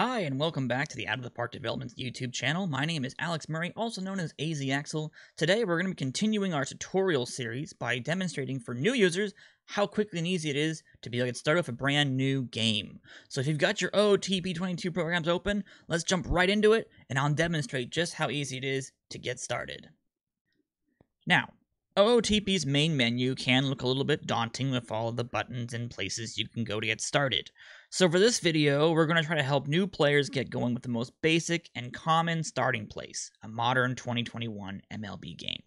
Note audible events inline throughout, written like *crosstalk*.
Hi, and welcome back to the Out of the Park Developments YouTube channel. My name is Alex Murray, also known as AZ Axel. Today, we're going to be continuing our tutorial series by demonstrating for new users how quickly and easy it is to be able to start with a brand new game. So if you've got your OTP22 programs open, let's jump right into it, and I'll demonstrate just how easy it is to get started. Now, OOTP's main menu can look a little bit daunting with all of the buttons and places you can go to get started. So for this video, we're going to try to help new players get going with the most basic and common starting place, a modern 2021 MLB game.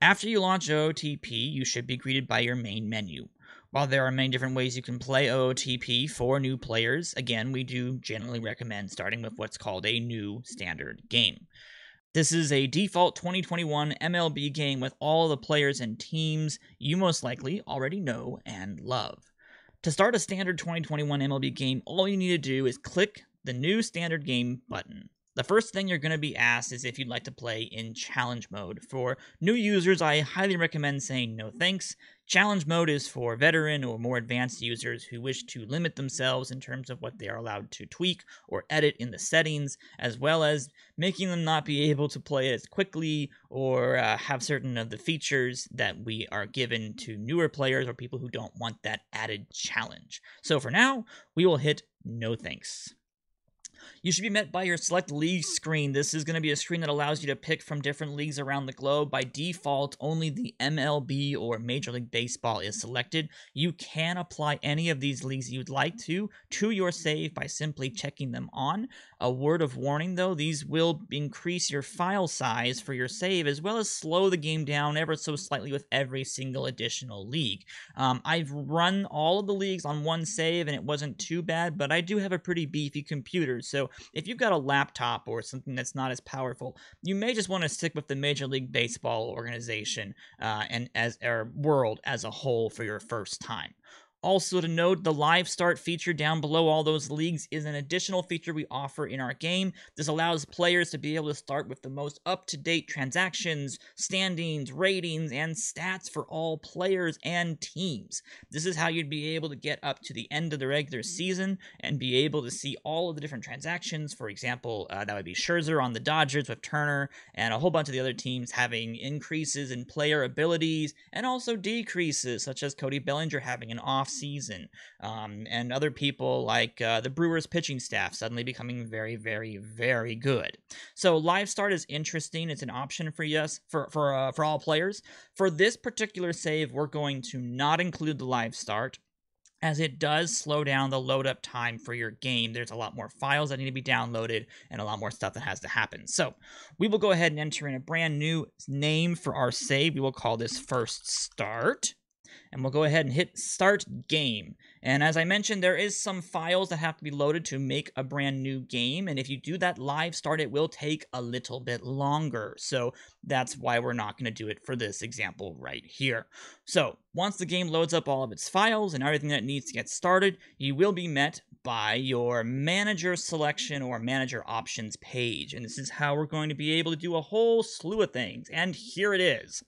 After you launch OOTP, you should be greeted by your main menu. While there are many different ways you can play OOTP for new players, again, we do generally recommend starting with what's called a new standard game. This is a default 2021 MLB game with all the players and teams you most likely already know and love. To start a standard 2021 MLB game, all you need to do is click the New Standard Game button. The first thing you're going to be asked is if you'd like to play in challenge mode. For new users, I highly recommend saying no thanks. Challenge mode is for veteran or more advanced users who wish to limit themselves in terms of what they are allowed to tweak or edit in the settings, as well as making them not be able to play as quickly or uh, have certain of the features that we are given to newer players or people who don't want that added challenge. So for now, we will hit no thanks. You should be met by your select league screen. This is going to be a screen that allows you to pick from different leagues around the globe. By default, only the MLB or Major League Baseball is selected. You can apply any of these leagues you'd like to to your save by simply checking them on. A word of warning though, these will increase your file size for your save as well as slow the game down ever so slightly with every single additional league. Um, I've run all of the leagues on one save and it wasn't too bad, but I do have a pretty beefy computer, so if you've got a laptop or something that's not as powerful, you may just want to stick with the Major League Baseball organization uh, and as or world as a whole for your first time. Also to note, the live start feature down below all those leagues is an additional feature we offer in our game. This allows players to be able to start with the most up-to-date transactions, standings, ratings, and stats for all players and teams. This is how you'd be able to get up to the end of the regular season and be able to see all of the different transactions. For example, uh, that would be Scherzer on the Dodgers with Turner and a whole bunch of the other teams having increases in player abilities and also decreases, such as Cody Bellinger having an off season. Um, and other people like uh, the Brewers pitching staff suddenly becoming very, very, very good. So live start is interesting. It's an option for yes for for uh, for all players. For this particular save, we're going to not include the live start as it does slow down the load up time for your game. There's a lot more files that need to be downloaded and a lot more stuff that has to happen. So we will go ahead and enter in a brand new name for our save. We will call this first start and we'll go ahead and hit start game. And as I mentioned, there is some files that have to be loaded to make a brand new game. And if you do that live start, it will take a little bit longer. So that's why we're not going to do it for this example right here. So once the game loads up all of its files and everything that needs to get started, you will be met by your manager selection or manager options page. And this is how we're going to be able to do a whole slew of things. And here it is.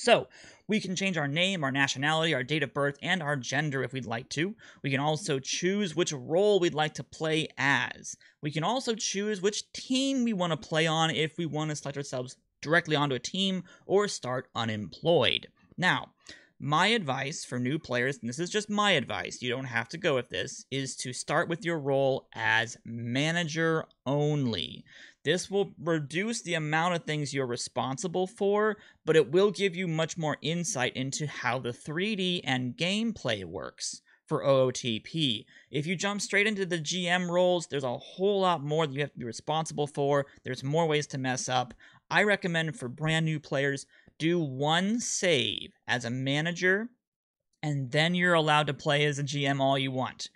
So, we can change our name, our nationality, our date of birth, and our gender if we'd like to. We can also choose which role we'd like to play as. We can also choose which team we want to play on if we want to select ourselves directly onto a team or start unemployed. Now, my advice for new players, and this is just my advice, you don't have to go with this, is to start with your role as manager only. This will reduce the amount of things you're responsible for, but it will give you much more insight into how the 3D and gameplay works for OOTP. If you jump straight into the GM roles, there's a whole lot more that you have to be responsible for. There's more ways to mess up. I recommend for brand new players, do one save as a manager, and then you're allowed to play as a GM all you want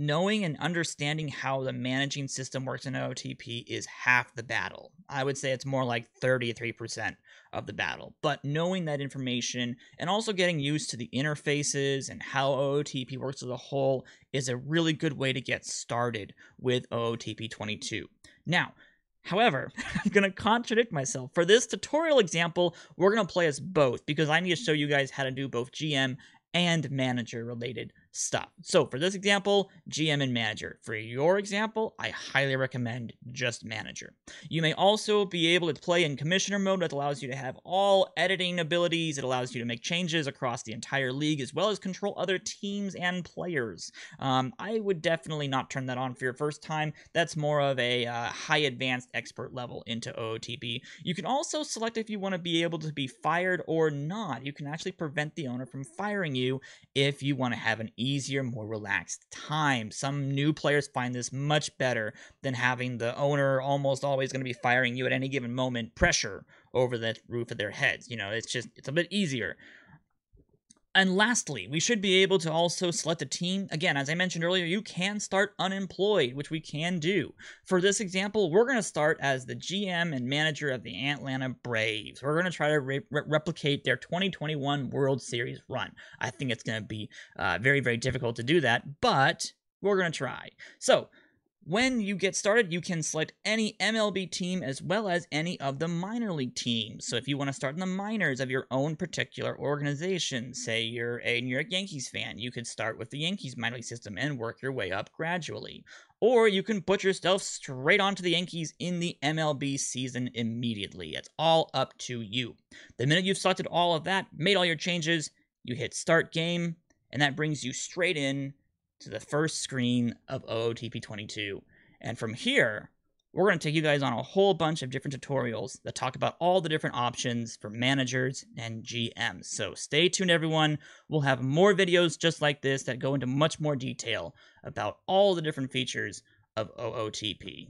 knowing and understanding how the managing system works in OTP is half the battle. I would say it's more like 33% of the battle. But knowing that information and also getting used to the interfaces and how OOTP works as a whole is a really good way to get started with OOTP 22. Now, However, *laughs* I'm going to contradict myself. For this tutorial example, we're going to play as both because I need to show you guys how to do both GM and manager related stuff. So for this example, GM and manager. For your example, I highly recommend just manager. You may also be able to play in commissioner mode that allows you to have all editing abilities. It allows you to make changes across the entire league as well as control other teams and players. Um, I would definitely not turn that on for your first time. That's more of a uh, high advanced expert level into OOTP. You can also select if you want to be able to be fired or not. You can actually prevent the owner from firing you if you want to have an easier, more relaxed time. Some new players find this much better than having the owner almost always going to be firing you at any given moment pressure over the roof of their heads. You know, it's just, it's a bit easier and lastly, we should be able to also select a team. Again, as I mentioned earlier, you can start unemployed, which we can do. For this example, we're going to start as the GM and manager of the Atlanta Braves. We're going to try to re- replicate their 2021 World Series run. I think it's going to be uh, very, very difficult to do that, but we're going to try. So when you get started, you can select any MLB team as well as any of the minor league teams. So if you want to start in the minors of your own particular organization, say you're a New York Yankees fan, you could start with the Yankees minor league system and work your way up gradually. Or you can put yourself straight onto the Yankees in the MLB season immediately. It's all up to you. The minute you've selected all of that, made all your changes, you hit start game, and that brings you straight in to the first screen of OOTP22. And from here, we're going to take you guys on a whole bunch of different tutorials that talk about all the different options for managers and GMs. So stay tuned, everyone. We'll have more videos just like this that go into much more detail about all the different features of OOTP.